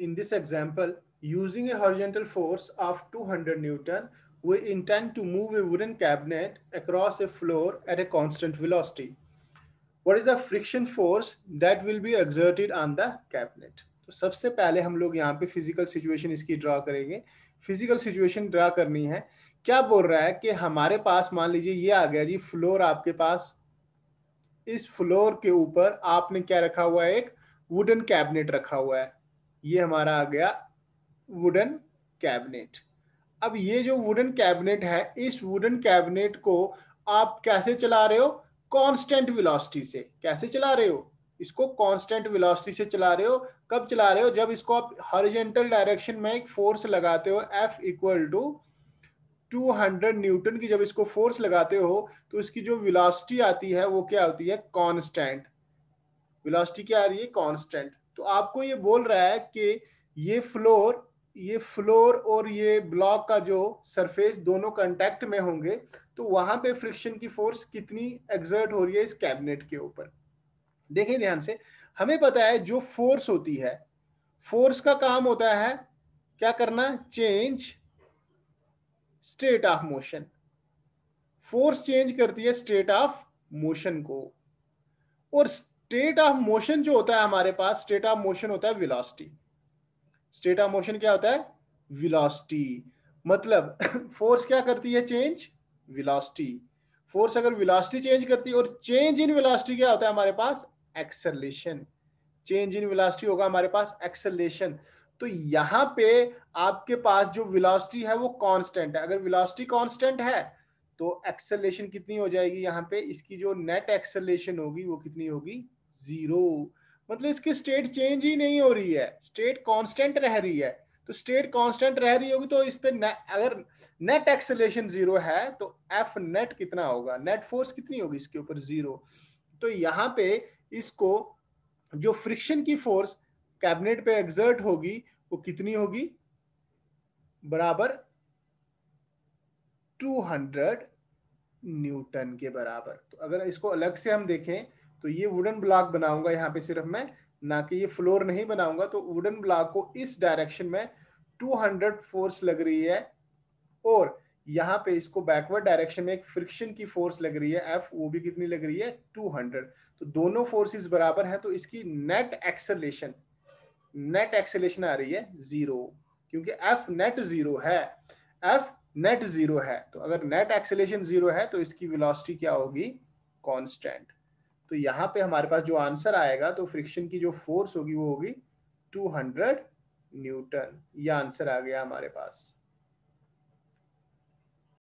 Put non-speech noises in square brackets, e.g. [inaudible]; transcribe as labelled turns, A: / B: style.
A: in this example, using a horizontal force of 200 Newton, we intend to move a wooden cabinet across a floor at a constant velocity. What is the friction force that will be exerted on the cabinet? तो sabse pehle hum log yahan pe physical situation iski draw karenge physical situation draw karni hai क्या बोल रहा है कि हमारे पास मान लीजिए ये आ गया जी फ्लोर आपके पास इस फ्लोर के ऊपर आपने क्या रखा हुआ है एक वुडन कैबिनेट रखा हुआ है ये हमारा आ गया वुडन कैबिनेट अब ये जो वुडन कैबिनेट है इस वुडन कैबिनेट को आप कैसे चला रहे हो कांस्टेंट वेलोसिटी से कैसे चला रहे हो इसको कांस्टेंट वेलोसिटी से चला रहे हो कब चला रहे हो जब इसको आप हॉरिजॉन्टल डायरेक्शन में एक फोर्स लगाते हो एफ इक्वल टू 200 न्यूटन की जब इसको फोर्स लगाते हो तो इसकी जो वेलोसिटी आती है वो क्या होती है कांस्टेंट वेलोसिटी क्या आ रही है कांस्टेंट तो आपको ये बोल रहा है कि ये फ्लोर ये फ्लोर और ये ब्लॉक का जो सरफेस दोनों कॉन्टेक्ट में होंगे तो वहां पे फ्रिक्शन की फोर्स कितनी एग्जर्ट हो रही है इस कैबिनेट के ऊपर देखें ध्यान से हमें पता है जो फोर्स होती है फोर्स का काम होता है क्या करना change state of motion force change करती है स्टेट ऑफ मोशन को और स्टेट ऑफ मोशन जो होता है हमारे पास स्टेट ऑफ मोशन होता है विलॉसिटी स्टेट ऑफ मोशन क्या होता है विलॉसिटी मतलब फोर्स [coughs] क्या करती है चेंज विलॉसिटी फोर्स अगर विलॉसिटी चेंज करती है और चेंज इन विलॉसिटी क्या होता है हमारे पास एक्सेलेशन चेंज इन विलॉसिटी होगा हमारे पास एक्सेलेशन तो यहां पे आपके पास जो विलॉसिटी है वो कांस्टेंट है अगर विलॉसिटी कांस्टेंट है तो एक्सेलेशन कितनी हो जाएगी यहां पे इसकी जो नेट एक्सेलेशन होगी वो कितनी होगी जीरो मतलब इसकी स्टेट चेंज ही नहीं हो रही है स्टेट कांस्टेंट रह रही है तो स्टेट कांस्टेंट रह रही होगी तो इस पर न, अगर नेट एक्सलेशन जीरो है तो एफ नेट कितना होगा नेट फोर्स कितनी होगी इसके ऊपर जीरो तो यहाँ पे इसको जो फ्रिक्शन की फोर्स कैबिनेट पे एग्जर्ट होगी वो कितनी होगी बराबर 200 न्यूटन के बराबर तो अगर इसको अलग से हम देखें तो ये वुडन ब्लॉक बनाऊंगा यहाँ पे सिर्फ मैं ना कि ये फ्लोर नहीं बनाऊंगा तो वुडन ब्लॉक को इस डायरेक्शन में 200 फोर्स लग रही है और यहाँ पे इसको बैकवर्ड डायरेक्शन में एक फ्रिक्शन की फोर्स लग रही है एफ वो भी कितनी लग रही है 200 तो दोनों फोर्सेस बराबर हैं तो इसकी नेट एक्सेलेशन नेट एक्सेलेशन आ रही है जीरो क्योंकि एफ नेट जीरो है एफ नेट जीरो है तो अगर नेट एक्सेलेशन जीरो है तो इसकी वेलोसिटी क्या होगी कांस्टेंट तो यहाँ पे हमारे पास जो आंसर आएगा तो फ्रिक्शन की जो फोर्स होगी वो होगी 200 न्यूटन ये आंसर आ गया हमारे पास